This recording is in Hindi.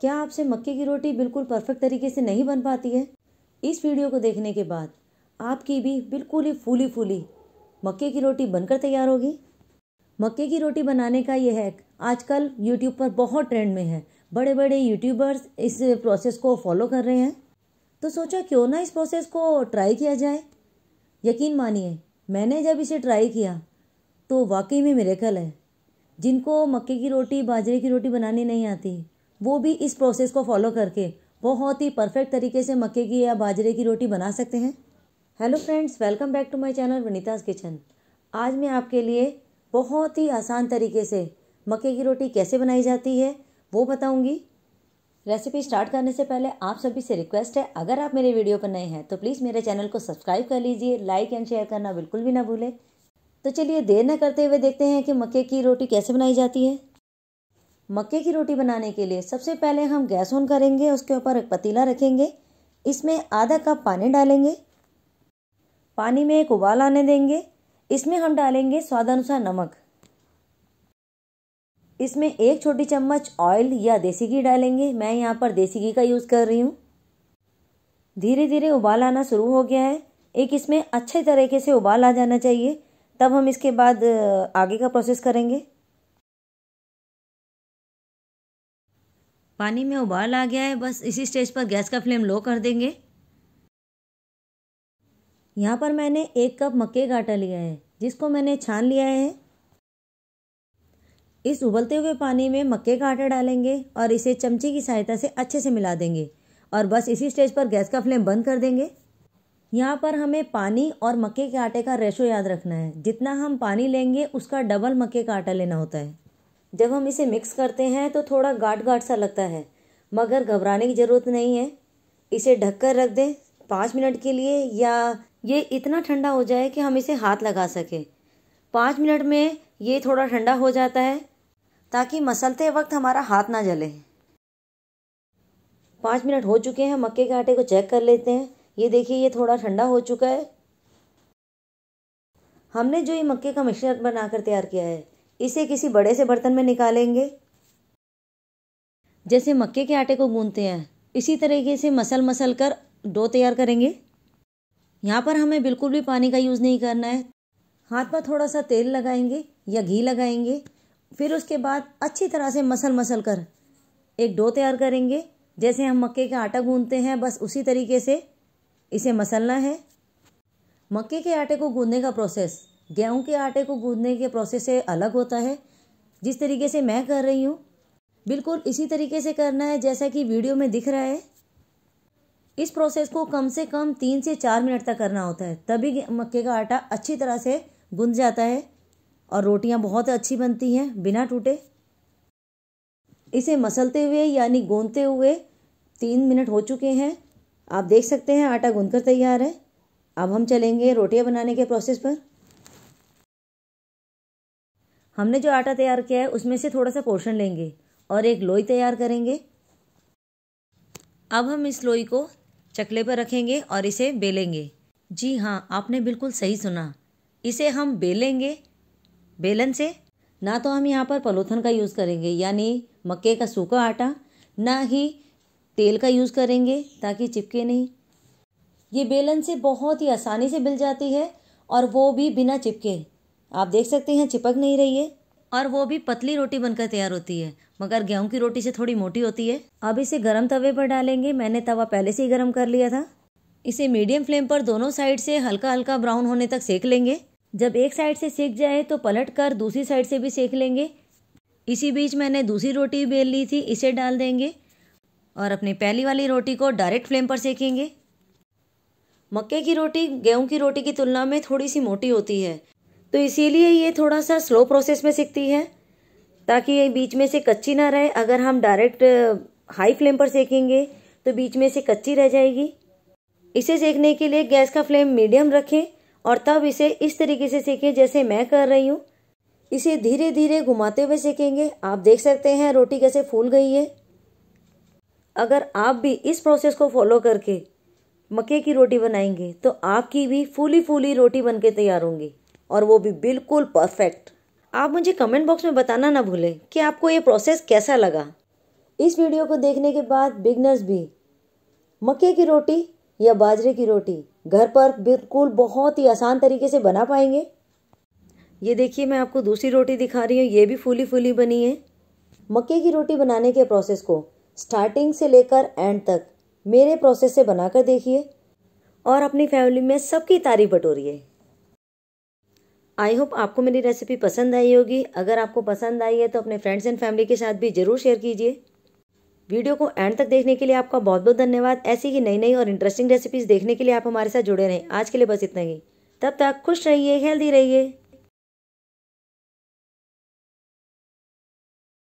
क्या आपसे मक्के की रोटी बिल्कुल परफेक्ट तरीके से नहीं बन पाती है इस वीडियो को देखने के बाद आपकी भी बिल्कुल ही फूली फूली मक्के की रोटी बनकर तैयार होगी मक्के की रोटी बनाने का यह हैक आजकल यूट्यूब पर बहुत ट्रेंड में है बड़े बड़े यूट्यूबर्स इस प्रोसेस को फॉलो कर रहे हैं तो सोचा क्यों ना इस प्रोसेस को ट्राई किया जाए यकीन मानिए मैंने जब इसे ट्राई किया तो वाकई में मेरे है जिनको मक्के की रोटी बाजरे की रोटी बनानी नहीं आती वो भी इस प्रोसेस को फॉलो करके बहुत ही परफेक्ट तरीके से मक्के की या बाजरे की रोटी बना सकते हैं hello friends welcome back to my channel Vanita's kitchen आज मैं आपके लिए बहुत ही आसान तरीके से मक्के की रोटी कैसे बनाई जाती है वो बताऊंगी रेसिपी स्टार्ट करने से पहले आप सभी से रिक्वेस्ट है अगर आप मेरे वीडियो पर नए हैं तो प्लीज़ मेरे चैनल को सब्सक्राइब कर लीजिए लाइक एंड शेयर करना बिल्कुल भी ना भूलें तो चलिए देर न करते हुए देखते हैं कि मक्के की रोटी कैसे बनाई जाती है मक्के की रोटी बनाने के लिए सबसे पहले हम गैस ऑन करेंगे उसके ऊपर एक पतीला रखेंगे इसमें आधा कप पानी डालेंगे पानी में एक उबाल आने देंगे इसमें हम डालेंगे स्वादानुसार नमक इसमें एक छोटी चम्मच ऑयल या देसी घी डालेंगे मैं यहाँ पर देसी घी का यूज़ कर रही हूँ धीरे धीरे उबाल आना शुरू हो गया है एक इसमें अच्छे तरीके से उबाल आ जाना चाहिए तब हम इसके बाद आगे का प्रोसेस करेंगे पानी में उबाल आ गया है बस इसी स्टेज पर गैस का फ्लेम लो कर देंगे यहाँ पर मैंने एक कप मक्के का आटा लिया है जिसको मैंने छान लिया है इस उबलते हुए पानी में मक्के का आटा डालेंगे और इसे चमचे की सहायता से अच्छे से मिला देंगे और बस इसी स्टेज पर गैस का फ्लेम बंद कर देंगे यहाँ पर हमें पानी और मक्के के आटे का रेशो याद रखना है जितना हम पानी लेंगे उसका डबल मक्के का आटा लेना होता है जब हम इसे मिक्स करते हैं तो थोड़ा गाट गाट सा लगता है मगर घबराने की ज़रूरत नहीं है इसे ढककर रख दें पाँच मिनट के लिए या ये इतना ठंडा हो जाए कि हम इसे हाथ लगा सकें पाँच मिनट में ये थोड़ा ठंडा हो जाता है ताकि मसलते वक्त हमारा हाथ ना जले पाँच मिनट हो चुके हैं मक्के के आटे को चेक कर लेते हैं ये देखिए ये थोड़ा ठंडा हो चुका है हमने जो ये मक्के का मिश्रण बनाकर तैयार किया है इसे किसी बड़े से बर्तन में निकालेंगे जैसे मक्के के आटे को गूंदते हैं इसी तरीके से मसल मसल कर डो तैयार करेंगे यहाँ पर हमें बिल्कुल भी पानी का यूज़ नहीं करना है हाथ पर थोड़ा सा तेल लगाएंगे या घी लगाएंगे फिर उसके बाद अच्छी तरह से मसल मसल कर एक डो तैयार करेंगे जैसे हम मक्के का आटा गूंदते हैं बस उसी तरीके से इसे मसलना है मक्के के आटे को गूंदने का प्रोसेस गेहूं के आटे को गूंदने के प्रोसेस से अलग होता है जिस तरीके से मैं कर रही हूँ बिल्कुल इसी तरीके से करना है जैसा कि वीडियो में दिख रहा है इस प्रोसेस को कम से कम तीन से चार मिनट तक करना होता है तभी मक्के का आटा अच्छी तरह से गूंद जाता है और रोटियाँ बहुत अच्छी बनती हैं बिना टूटे इसे मसलते हुए यानी गूंदते हुए तीन मिनट हो चुके हैं आप देख सकते हैं आटा गूंद कर तैयार है अब हम चलेंगे रोटियां बनाने के प्रोसेस पर हमने जो आटा तैयार किया है उसमें से थोड़ा सा पोर्शन लेंगे और एक लोई तैयार करेंगे अब हम इस लोई को चकले पर रखेंगे और इसे बेलेंगे जी हाँ आपने बिल्कुल सही सुना इसे हम बेलेंगे बेलन से ना तो हम यहाँ पर पलोथन का यूज़ करेंगे यानी मक्के का सूखा आटा ना ही तेल का यूज़ करेंगे ताकि चिपके नहीं ये बेलन से बहुत ही आसानी से मिल जाती है और वो भी बिना चिपके आप देख सकते हैं चिपक नहीं रही है और वो भी पतली रोटी बनकर तैयार होती है मगर गेहूं की रोटी से थोड़ी मोटी होती है अब इसे गर्म तवे पर डालेंगे मैंने तवा पहले से ही गर्म कर लिया था इसे मीडियम फ्लेम पर दोनों साइड से हल्का हल्का ब्राउन होने तक सेक लेंगे जब एक साइड से सेक जाए तो पलट कर दूसरी साइड से भी सेक लेंगे इसी बीच मैंने दूसरी रोटी बेल ली थी इसे डाल देंगे और अपनी पहली वाली रोटी को डायरेक्ट फ्लेम पर सेकेंगे मक्के की रोटी गेहूं की रोटी की तुलना में थोड़ी सी मोटी होती है तो इसीलिए ये थोड़ा सा स्लो प्रोसेस में सीखती है ताकि ये बीच में से कच्ची ना रहे अगर हम डायरेक्ट हाई फ्लेम पर सेकेंगे तो बीच में से कच्ची रह जाएगी इसे सेकने के लिए गैस का फ्लेम मीडियम रखें और तब इसे इस तरीके से सेकें जैसे मैं कर रही हूँ इसे धीरे धीरे घुमाते हुए सेकेंगे आप देख सकते हैं रोटी कैसे फूल गई है अगर आप भी इस प्रोसेस को फॉलो करके मक्के की रोटी बनाएंगे तो आपकी भी फूली फूली रोटी बनके तैयार होंगी और वो भी बिल्कुल परफेक्ट आप मुझे कमेंट बॉक्स में बताना ना भूलें कि आपको ये प्रोसेस कैसा लगा इस वीडियो को देखने के बाद बिगनर्स भी मक्के की रोटी या बाजरे की रोटी घर पर बिल्कुल बहुत ही आसान तरीके से बना पाएंगे ये देखिए मैं आपको दूसरी रोटी दिखा रही हूँ ये भी फूली फूली बनी है मक्के की रोटी बनाने के प्रोसेस को स्टार्टिंग से लेकर एंड तक मेरे प्रोसेस से बनाकर देखिए और अपनी फैमिली में सबकी तारीफ बटोरिए आई होप आपको मेरी रेसिपी पसंद आई होगी अगर आपको पसंद आई है तो अपने फ्रेंड्स एंड फैमिली के साथ भी ज़रूर शेयर कीजिए वीडियो को एंड तक देखने के लिए आपका बहुत बहुत धन्यवाद ऐसी ही नई नई और इंटरेस्टिंग रेसिपीज़ देखने के लिए आप हमारे साथ जुड़े रहें आज के लिए बस इतना ही तब तक खुश रहिए हेल्दी रहिए